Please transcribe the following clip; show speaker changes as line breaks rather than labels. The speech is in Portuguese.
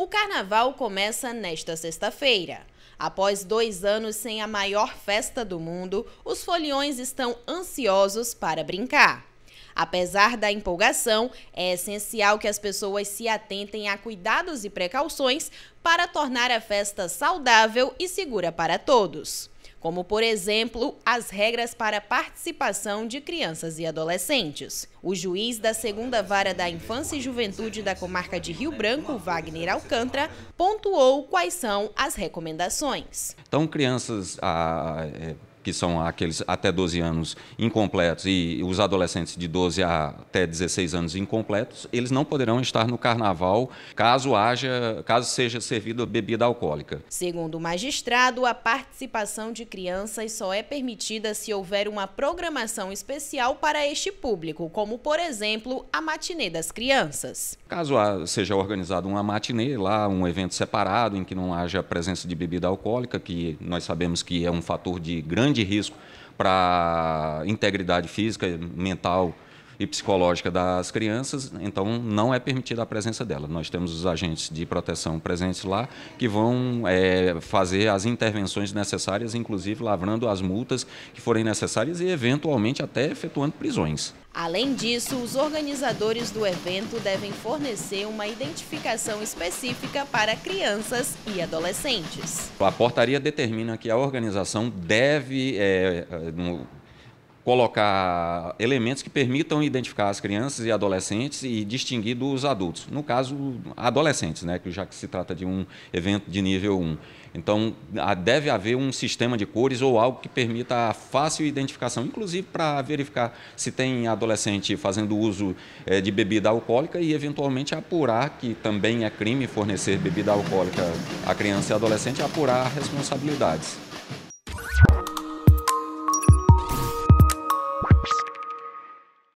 O carnaval começa nesta sexta-feira. Após dois anos sem a maior festa do mundo, os foliões estão ansiosos para brincar. Apesar da empolgação, é essencial que as pessoas se atentem a cuidados e precauções para tornar a festa saudável e segura para todos como, por exemplo, as regras para participação de crianças e adolescentes. O juiz da segunda vara da Infância e Juventude da comarca de Rio Branco, Wagner Alcântara, pontuou quais são as recomendações.
Então, crianças. Ah, eh, que são aqueles até 12 anos incompletos, e os adolescentes de 12 a até 16 anos incompletos, eles não poderão estar no carnaval caso haja, caso seja servida bebida alcoólica.
Segundo o magistrado, a participação de crianças só é permitida se houver uma programação especial para este público, como por exemplo a matinê das crianças.
Caso seja organizado uma matinê lá, um evento separado em que não haja presença de bebida alcoólica, que nós sabemos que é um fator de grande grande risco para a integridade física, mental e psicológica das crianças, então não é permitida a presença dela. Nós temos os agentes de proteção presentes lá que vão é, fazer as intervenções necessárias, inclusive lavrando as multas que forem necessárias e, eventualmente, até efetuando prisões.
Além disso, os organizadores do evento devem fornecer uma identificação específica para crianças e adolescentes.
A portaria determina que a organização deve, é, colocar elementos que permitam identificar as crianças e adolescentes e distinguir dos adultos. No caso, adolescentes, né, já que se trata de um evento de nível 1. Então, ah, deve haver um sistema de cores ou algo que permita a fácil identificação, inclusive para verificar se tem adolescente fazendo uso eh, de bebida alcoólica e, eventualmente, apurar que também é crime fornecer bebida alcoólica a criança e adolescente, apurar responsabilidades.